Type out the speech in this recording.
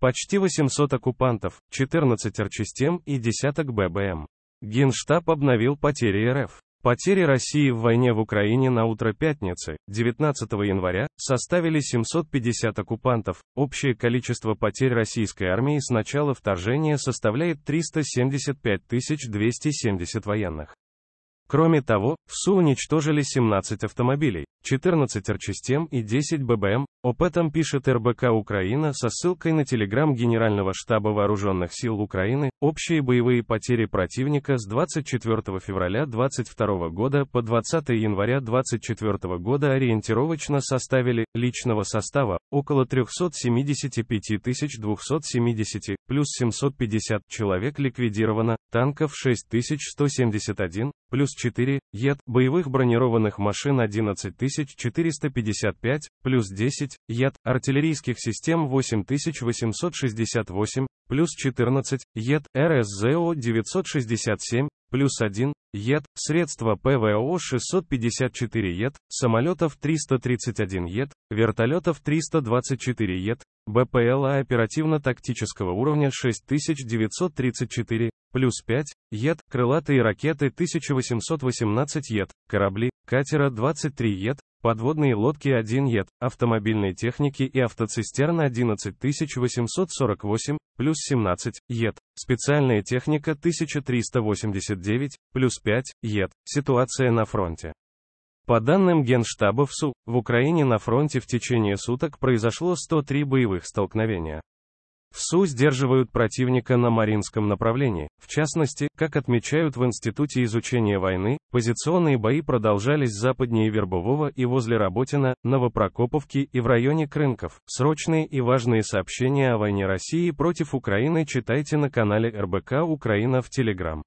Почти 800 оккупантов, 14 артчастям и десяток ББМ. Генштаб обновил потери РФ. Потери России в войне в Украине на утро пятницы, 19 января, составили 750 оккупантов. Общее количество потерь российской армии с начала вторжения составляет 375 270 военных. Кроме того, в СУ уничтожили 17 автомобилей, 14 РЧСТЕМ и 10 ББМ. Об этом пишет РБК Украина со ссылкой на телеграмм Генерального штаба Вооруженных сил Украины. Общие боевые потери противника с 24 февраля 2022 года по 20 января 2024 года ориентировочно составили личного состава около 375 270 плюс 750 человек ликвидировано, танков 6171 плюс 4, ЕД, боевых бронированных машин 11455, плюс 10, ЕД, артиллерийских систем 8868, плюс 14, ЕД, РСЗО 967, плюс 1, ЕД, средства ПВО 654 ЕД, самолетов 331 ЕД, вертолетов 324 ЕД, БПЛА оперативно-тактического уровня 6934, плюс 5, ед, крылатые ракеты 1818 ед, корабли, катера 23 ед, подводные лодки 1 ед, автомобильной техники и автоцистерна 11848, плюс 17, ед, специальная техника 1389, плюс 5, ед, ситуация на фронте. По данным Генштаба ВСУ, в Украине на фронте в течение суток произошло 103 боевых столкновения. ВСУ сдерживают противника на Маринском направлении. В частности, как отмечают в Институте изучения войны, позиционные бои продолжались западнее Вербового и возле Работина, Новопрокоповки и в районе Крынков. Срочные и важные сообщения о войне России против Украины читайте на канале РБК Украина в Телеграм.